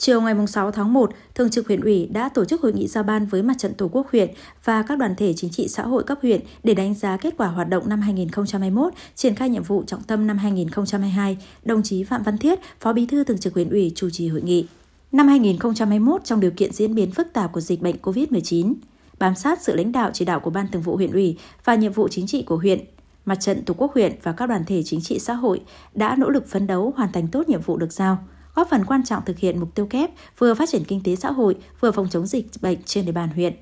Chiều ngày 6 tháng 1, Thường trực huyện ủy đã tổ chức hội nghị giao ban với Mặt trận Tổ quốc huyện và các đoàn thể chính trị xã hội cấp huyện để đánh giá kết quả hoạt động năm 2021, triển khai nhiệm vụ trọng tâm năm 2022. Đồng chí Phạm Văn Thiết, Phó Bí thư Thường trực huyện ủy chủ trì hội nghị. Năm 2021 trong điều kiện diễn biến phức tạp của dịch bệnh COVID-19, bám sát sự lãnh đạo chỉ đạo của Ban Thường vụ huyện ủy và nhiệm vụ chính trị của huyện, Mặt trận Tổ quốc huyện và các đoàn thể chính trị xã hội đã nỗ lực phấn đấu hoàn thành tốt nhiệm vụ được giao – góp phần quan trọng thực hiện mục tiêu kép vừa phát triển kinh tế xã hội, vừa phòng chống dịch bệnh trên địa bàn huyện.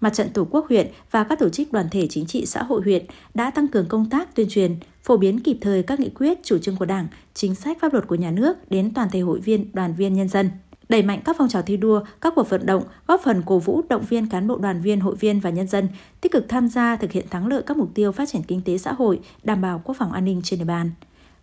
Mặt trận Tổ quốc huyện và các tổ chức đoàn thể chính trị xã hội huyện đã tăng cường công tác tuyên truyền, phổ biến kịp thời các nghị quyết, chủ trương của Đảng, chính sách pháp luật của nhà nước đến toàn thể hội viên, đoàn viên nhân dân đẩy mạnh các phong trào thi đua, các cuộc vận động, góp phần cổ vũ động viên cán bộ đoàn viên, hội viên và nhân dân tích cực tham gia thực hiện thắng lợi các mục tiêu phát triển kinh tế xã hội, đảm bảo quốc phòng an ninh trên địa bàn.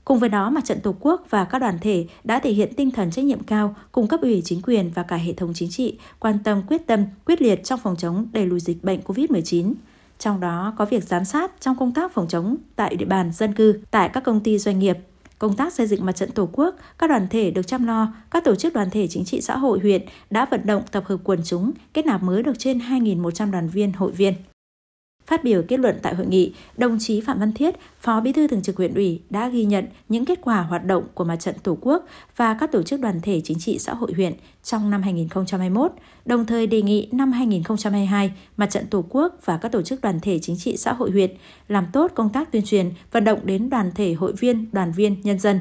Cùng với đó, mà trận Tổ quốc và các đoàn thể đã thể hiện tinh thần trách nhiệm cao cùng cấp ủy chính quyền và cả hệ thống chính trị quan tâm quyết tâm, quyết liệt trong phòng chống đẩy lùi dịch bệnh COVID-19. Trong đó có việc giám sát trong công tác phòng chống tại địa bàn dân cư, tại các công ty doanh nghiệp, công tác xây dựng mặt trận Tổ quốc, các đoàn thể được chăm lo, các tổ chức đoàn thể chính trị xã hội huyện đã vận động tập hợp quần chúng, kết nạp mới được trên 2.100 đoàn viên hội viên. Phát biểu kết luận tại hội nghị, đồng chí Phạm Văn Thiết, Phó Bí thư Thường trực huyện ủy đã ghi nhận những kết quả hoạt động của Mặt trận Tổ quốc và các tổ chức đoàn thể chính trị xã hội huyện trong năm 2021, đồng thời đề nghị năm 2022, Mặt trận Tổ quốc và các tổ chức đoàn thể chính trị xã hội huyện làm tốt công tác tuyên truyền, vận động đến đoàn thể hội viên, đoàn viên, nhân dân,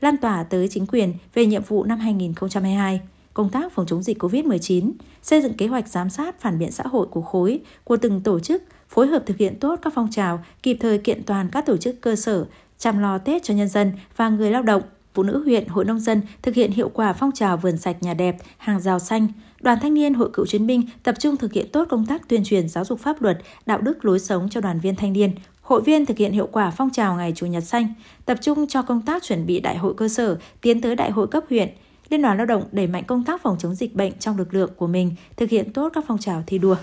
lan tỏa tới chính quyền về nhiệm vụ năm 2022 công tác phòng chống dịch COVID-19, xây dựng kế hoạch giám sát phản biện xã hội của khối, của từng tổ chức, phối hợp thực hiện tốt các phong trào, kịp thời kiện toàn các tổ chức cơ sở, chăm lo Tết cho nhân dân và người lao động. Phụ nữ huyện, hội nông dân thực hiện hiệu quả phong trào vườn sạch nhà đẹp, hàng rào xanh. Đoàn thanh niên Hội Cựu chiến binh tập trung thực hiện tốt công tác tuyên truyền giáo dục pháp luật, đạo đức lối sống cho đoàn viên thanh niên, hội viên thực hiện hiệu quả phong trào ngày Chủ nhật xanh, tập trung cho công tác chuẩn bị đại hội cơ sở, tiến tới đại hội cấp huyện, Liên đoàn Lao động đẩy mạnh công tác phòng chống dịch bệnh trong lực lượng của mình, thực hiện tốt các phong trào thi đua.